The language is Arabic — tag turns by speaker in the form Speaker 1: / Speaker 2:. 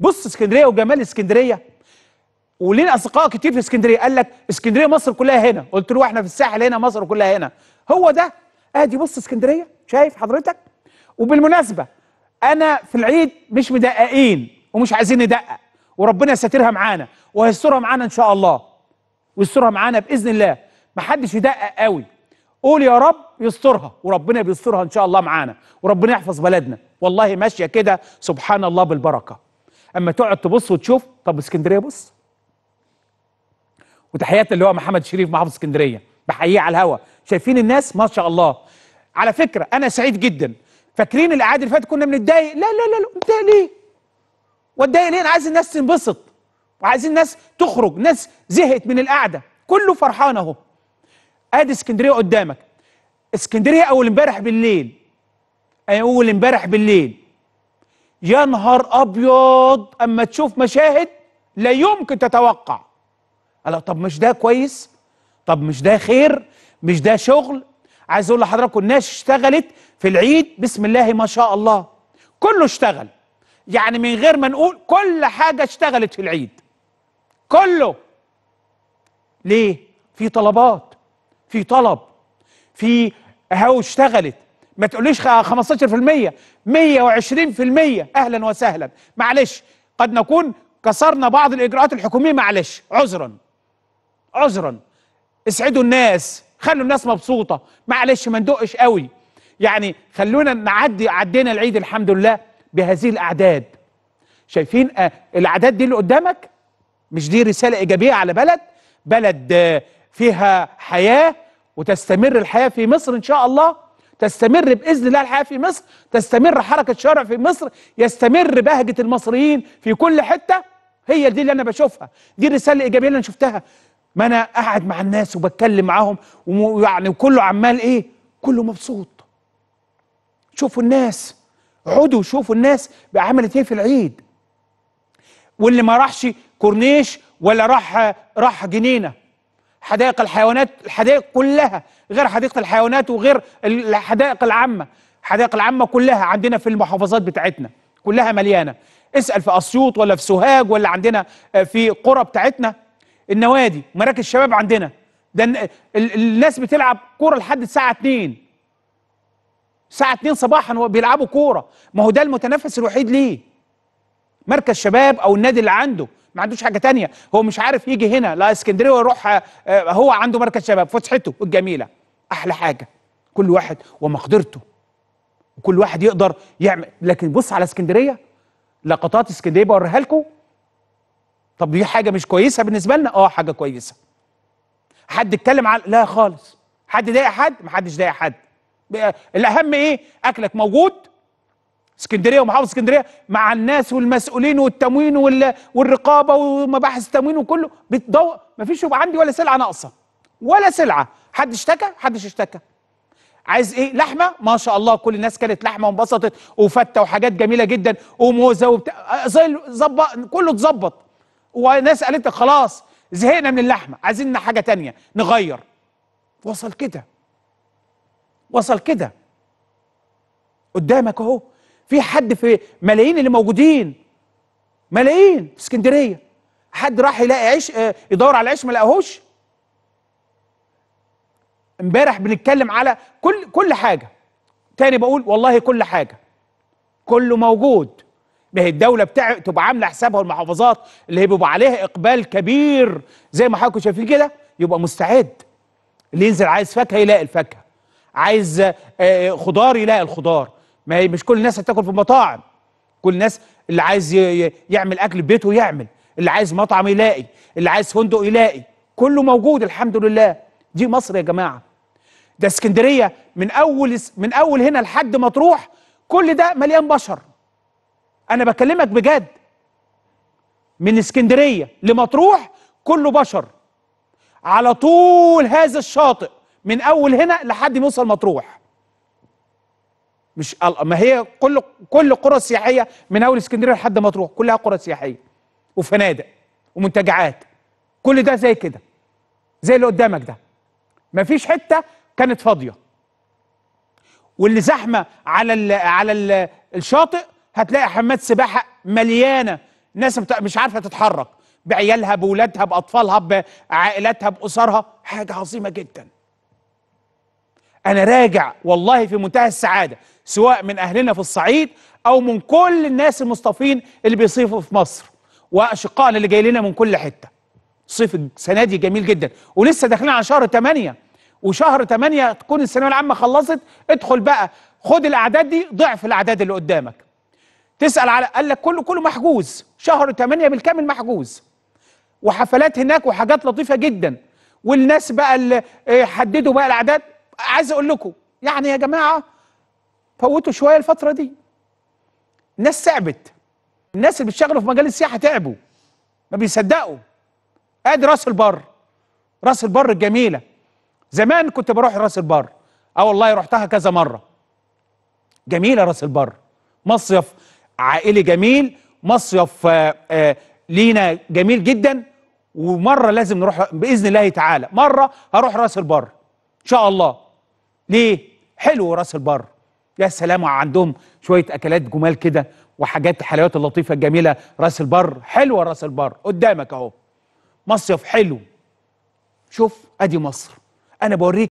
Speaker 1: بص اسكندريه وجمال اسكندريه ولينا اصدقاء كتير في اسكندريه قال لك اسكندريه مصر كلها هنا قلت له احنا في الساحل هنا مصر كلها هنا هو ده ادي بص اسكندريه شايف حضرتك وبالمناسبه انا في العيد مش مدققين ومش عايزين ندقق وربنا يسترها معانا وهيسترها معانا ان شاء الله ويسترها معانا باذن الله محدش يدقق قوي قول يا رب يسترها وربنا بيسترها ان شاء الله معانا وربنا يحفظ بلدنا والله ماشيه كده سبحان الله بالبركه اما تقعد تبص وتشوف طب اسكندريه بص وتحياتي اللي هو محمد شريف محافظ اسكندريه بحييه على الهوا شايفين الناس ما شاء الله على فكره انا سعيد جدا فاكرين الاعياد اللي فاتت كنا بنتضايق لا لا لا لا متضايق ليه واتضايق ليه انا عايز الناس تنبسط وعايزين الناس تخرج ناس زهقت من القعده كله فرحان اهو ادي اسكندريه قدامك اسكندريه اول امبارح بالليل اول امبارح بالليل يا نهار ابيض اما تشوف مشاهد لا يمكن تتوقع قال طب مش ده كويس طب مش ده خير مش ده شغل عايز اقول لحضراتكم الناس اشتغلت في العيد بسم الله ما شاء الله كله اشتغل يعني من غير ما نقول كل حاجه اشتغلت في العيد كله ليه في طلبات في طلب في اهو اشتغلت ما تقوليش 15% 120% اهلا وسهلا معلش قد نكون كسرنا بعض الاجراءات الحكوميه معلش عذرا عذرا اسعدوا الناس خلوا الناس مبسوطه معلش ما ندقش قوي يعني خلونا نعدي عدينا العيد الحمد لله بهذه الاعداد شايفين آه الاعداد دي اللي قدامك مش دي رساله ايجابيه على بلد بلد آه فيها حياه وتستمر الحياه في مصر ان شاء الله تستمر باذن الله الحياه في مصر تستمر حركه شارع في مصر يستمر بهجه المصريين في كل حته هي دي اللي انا بشوفها دي الرساله الايجابيه اللي انا شفتها ما انا قاعد مع الناس وبتكلم معاهم ويعني وكله عمال ايه كله مبسوط شوفوا الناس عودوا شوفوا الناس عملت ايه في العيد واللي ما راحش كورنيش ولا راح راح جنينه حدائق الحيوانات الحدائق كلها غير حديقه الحيوانات وغير الحدائق العامه الحدائق العامه كلها عندنا في المحافظات بتاعتنا كلها مليانه اسال في اسيوط ولا في سوهاج ولا عندنا آه، في قرى بتاعتنا النوادي مراكز الشباب عندنا ده الناس بتلعب كوره لحد الساعه 2 الساعه 2 صباحا بيلعبوا كوره ما هو ده المتنفس الوحيد ليه مركز شباب او النادي اللي عنده ما عندوش حاجه تانية هو مش عارف يجي هنا لا اسكندريه ويروح آه، آه، هو عنده مركز شباب فتحته الجميله احلى حاجه كل واحد ومقدرته وكل واحد يقدر يعمل لكن بص على اسكندريه لقطات اسكندريه بوريها لكم طب دي حاجه مش كويسه بالنسبه لنا اه حاجه كويسه حد اتكلم على لا خالص حد ضايق حد محدش ضايق حد الاهم ايه اكلك موجود اسكندريه ومحافظه اسكندريه مع الناس والمسؤولين والتموين والرقابه ومباحث التموين وكله بتدور فيش يبقى عندي ولا سلعه ناقصه ولا سلعه حد اشتكى حدش اشتكى عايز ايه لحمه ما شاء الله كل الناس كانت لحمه وانبسطت وفته وحاجات جميله جدا وموزه وبتاع زي كله اتظبط وناس قالت لك خلاص زهقنا من اللحمه عايزين حاجه تانية نغير وصل كده وصل كده قدامك اهو في حد في ملايين اللي موجودين ملايين في اسكندريه حد راح يلاقي عيش آه، يدور على عيش ما لقاهوش امبارح بنتكلم على كل كل حاجه تاني بقول والله كل حاجه كله موجود ما هي الدوله بتاع تبقى عامله حسابها والمحافظات اللي هيبقى عليها اقبال كبير زي ما حضراتكم شايفين كده يبقى مستعد اللي ينزل عايز فاكهه يلاقي الفاكهه عايز آه، خضار يلاقي الخضار ما هي مش كل الناس هتاكل في المطاعم كل الناس اللي عايز يعمل اكل بيته يعمل اللي عايز مطعم يلاقي اللي عايز فندق يلاقي كله موجود الحمد لله دي مصر يا جماعه ده اسكندريه من اول من اول هنا لحد مطروح كل ده مليان بشر انا بكلمك بجد من اسكندريه لمطروح كله بشر على طول هذا الشاطئ من اول هنا لحد ما يوصل مطروح مش ما هي كل كل قرى سياحيه من اول اسكندريه لحد مطروح كلها قرى سياحيه وفنادق ومنتجعات كل ده زي كده زي اللي قدامك ده مفيش حته كانت فاضيه واللي زحمه على الـ على الـ الشاطئ هتلاقي حمامات سباحه مليانه ناس مش عارفه تتحرك بعيالها بولادها باطفالها بعائلاتها باسرها حاجه عظيمه جدا انا راجع والله في منتهى السعاده سواء من اهلنا في الصعيد او من كل الناس المصطفين اللي بيصيفوا في مصر واشقائنا اللي جاي لنا من كل حته صيف السنه دي جميل جدا ولسه داخلين على شهر 8 وشهر 8 تكون الثانويه العامه خلصت ادخل بقى خد الاعداد دي ضعف الاعداد اللي قدامك تسال على قال لك كله كله محجوز شهر 8 بالكامل محجوز وحفلات هناك وحاجات لطيفه جدا والناس بقى اللي آه، حددوا بقى الاعداد عايز اقول لكم يعني يا جماعه فوتوا شويه الفتره دي الناس تعبت الناس اللي بتشتغلوا في مجال السياحه تعبوا ما بيصدقوا ادي راس البر راس البر الجميله زمان كنت بروح راس البر اه والله رحتها كذا مره جميله راس البر مصيف عائلي جميل مصيف آآ آه، آآ آه، لينا جميل جدا ومره لازم نروح باذن الله تعالى مره هروح راس البر ان شاء الله ليه حلو راس البر يا سلام عندهم شويه اكلات جمال كده وحاجات حلويات اللطيفه الجميله راس البر حلوه راس البر قدامك اهو مصيف حلو شوف ادي مصر انا بوريك